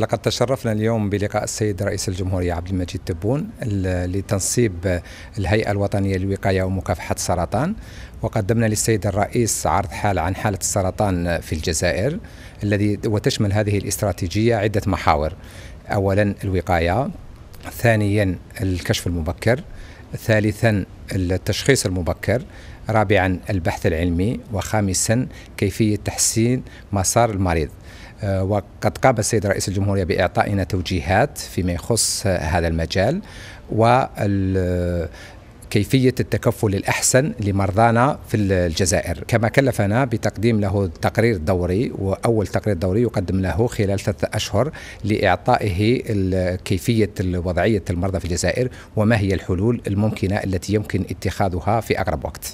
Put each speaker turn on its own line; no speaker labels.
لقد تشرفنا اليوم بلقاء السيد رئيس الجمهورية عبد المجيد تبون لتنصيب الهيئة الوطنية للوقاية ومكافحة السرطان وقدمنا للسيد الرئيس عرض حال عن حالة السرطان في الجزائر الذي وتشمل هذه الاستراتيجية عدة محاور أولا الوقاية ثانيا الكشف المبكر ثالثا التشخيص المبكر رابعا البحث العلمي وخامسا كيفية تحسين مسار المريض آه، وقد قام السيد رئيس الجمهورية بإعطائنا توجيهات فيما يخص هذا المجال و كيفية التكفل الأحسن لمرضانا في الجزائر كما كلفنا بتقديم له تقرير دوري وأول تقرير دوري يقدم له خلال ثلاثة أشهر لإعطائه كيفية وضعية المرضى في الجزائر وما هي الحلول الممكنة التي يمكن اتخاذها في أقرب وقت